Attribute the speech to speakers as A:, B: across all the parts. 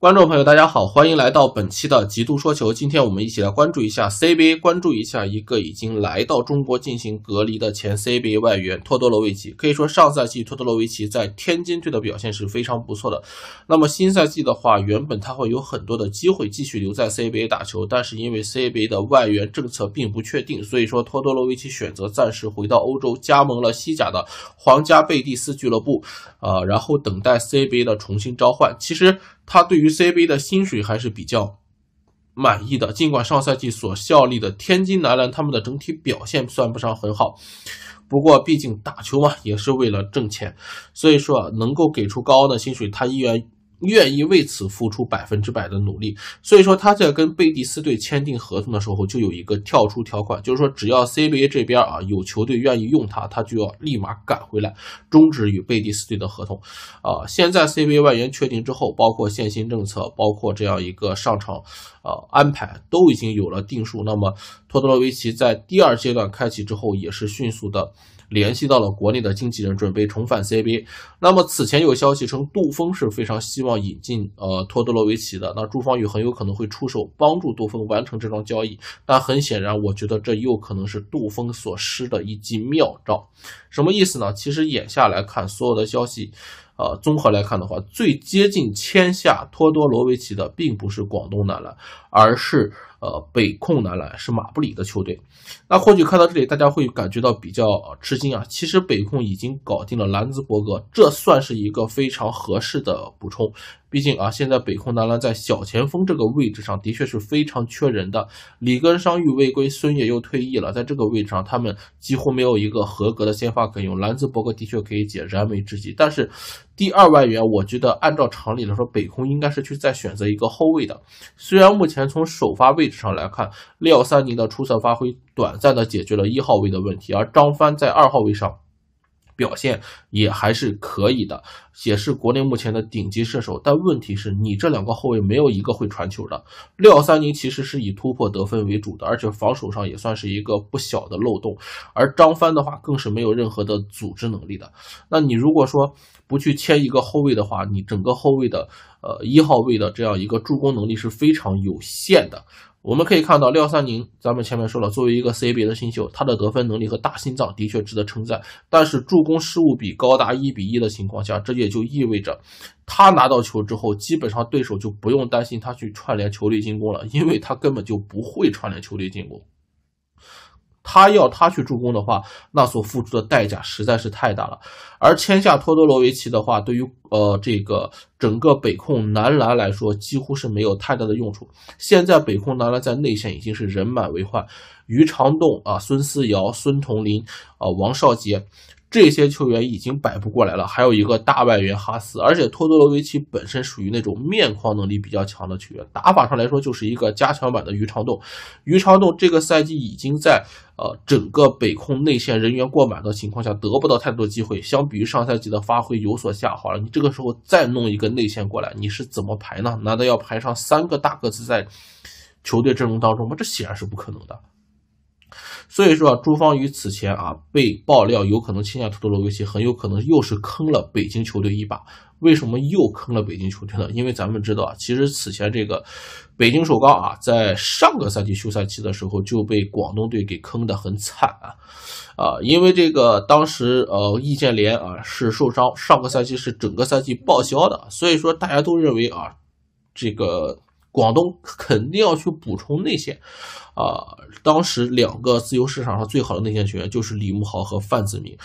A: 观众朋友，大家好，欢迎来到本期的极度说球。今天我们一起来关注一下 CBA，关注一下一个已经来到中国进行隔离的前 CBA 外援托多罗维奇。可以说，上赛季托多罗维奇在天津队的表现是非常不错的。那么新赛季的话，原本他会有很多的机会继续留在 CBA 打球，但是因为 CBA 的外援政策并不确定，所以说托多罗维奇选择暂时回到欧洲，加盟了西甲的皇家贝蒂斯俱乐部，呃，然后等待 CBA 的重新召唤。其实。他对于 CBA 的薪水还是比较满意的，尽管上赛季所效力的天津男篮他们的整体表现算不上很好，不过毕竟打球嘛也是为了挣钱，所以说能够给出高的薪水，他依然。愿意为此付出百分之百的努力，所以说他在跟贝蒂斯队签订合同的时候，就有一个跳出条款，就是说只要 CBA 这边啊有球队愿意用他，他就要立马赶回来，终止与贝蒂斯队的合同。啊，现在 CBA 外援确定之后，包括限薪政策，包括这样一个上场，呃安排都已经有了定数，那么。托多罗维奇在第二阶段开启之后，也是迅速的联系到了国内的经纪人，准备重返 CBA。那么此前有消息称，杜峰是非常希望引进呃托多罗维奇的，那朱芳雨很有可能会出手帮助杜峰完成这桩交易。但很显然，我觉得这又可能是杜峰所施的一记妙招。什么意思呢？其实眼下来看，所有的消息，呃，综合来看的话，最接近签下托多罗维奇的，并不是广东男篮，而是。呃，北控男篮是马布里的球队，那或许看到这里，大家会感觉到比较吃惊啊。其实北控已经搞定了兰兹伯格，这算是一个非常合适的补充。毕竟啊，现在北控男篮在小前锋这个位置上的确是非常缺人的，里根伤愈未归，孙也又退役了，在这个位置上他们几乎没有一个合格的先发可用。兰兹伯格的确可以解燃眉之急，但是。第二外援，我觉得按照常理来说，北控应该是去再选择一个后卫的。虽然目前从首发位置上来看，廖三宁的出色发挥短暂的解决了一号位的问题，而张帆在二号位上。表现也还是可以的，也是国内目前的顶级射手。但问题是你这两个后卫没有一个会传球的。廖三宁其实是以突破得分为主的，而且防守上也算是一个不小的漏洞。而张帆的话更是没有任何的组织能力的。那你如果说不去签一个后卫的话，你整个后卫的。呃，一号位的这样一个助攻能力是非常有限的。我们可以看到廖三宁，咱们前面说了，作为一个 CBA 的新秀，他的得分能力和大心脏的确值得称赞，但是助攻失误比高达一比一的情况下，这也就意味着他拿到球之后，基本上对手就不用担心他去串联球队进攻了，因为他根本就不会串联球队进攻。他要他去助攻的话，那所付出的代价实在是太大了。而签下托多罗维奇的话，对于呃这个整个北控男篮来说，几乎是没有太大的用处。现在北控男篮在内线已经是人满为患，于长栋啊、孙思尧、孙同林啊、王少杰。这些球员已经摆不过来了，还有一个大外援哈斯，而且托多罗维奇本身属于那种面框能力比较强的球员，打法上来说就是一个加强版的于长栋。于长栋这个赛季已经在呃整个北控内线人员过满的情况下得不到太多机会，相比于上赛季的发挥有所下滑了。你这个时候再弄一个内线过来，你是怎么排呢？难道要排上三个大个子在球队阵容当中吗？这显然是不可能的。所以说啊，朱芳雨此前啊被爆料有可能签下土豆罗维奇，很有可能又是坑了北京球队一把。为什么又坑了北京球队呢？因为咱们知道，其实此前这个北京首钢啊，在上个赛季休赛期的时候就被广东队给坑的很惨啊啊！因为这个当时呃易建联啊是受伤，上个赛季是整个赛季报销的，所以说大家都认为啊这个。广东肯定要去补充内线，啊，当时两个自由市场上最好的内线球员就是李慕豪和范子铭，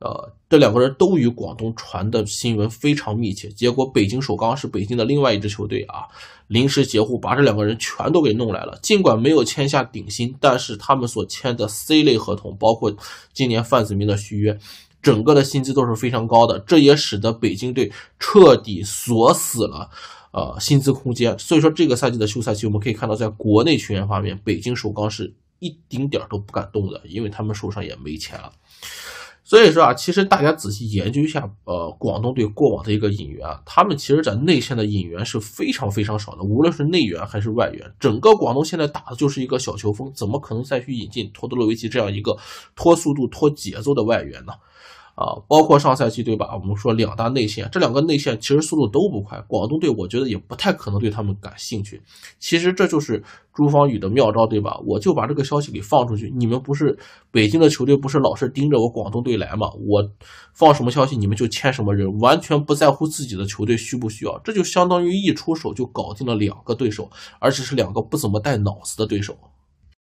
A: 呃，这两个人都与广东传的新闻非常密切。结果北京首钢是北京的另外一支球队啊，临时截胡把这两个人全都给弄来了。尽管没有签下顶薪，但是他们所签的 C 类合同，包括今年范子铭的续约，整个的薪资都是非常高的。这也使得北京队彻底锁死了。呃，薪资空间，所以说这个赛季的休赛期，我们可以看到，在国内球员方面，北京首钢是一丁点儿都不敢动的，因为他们手上也没钱了。所以说啊，其实大家仔细研究一下，呃，广东队过往的一个引援啊，他们其实在内线的引援是非常非常少的，无论是内援还是外援，整个广东现在打的就是一个小球风，怎么可能再去引进托德罗维奇这样一个拖速度、拖节奏的外援呢？啊，包括上赛季对吧？我们说两大内线，这两个内线其实速度都不快。广东队我觉得也不太可能对他们感兴趣。其实这就是朱芳雨的妙招，对吧？我就把这个消息给放出去，你们不是北京的球队，不是老是盯着我广东队来吗？我放什么消息，你们就签什么人，完全不在乎自己的球队需不需要。这就相当于一出手就搞定了两个对手，而且是两个不怎么带脑子的对手。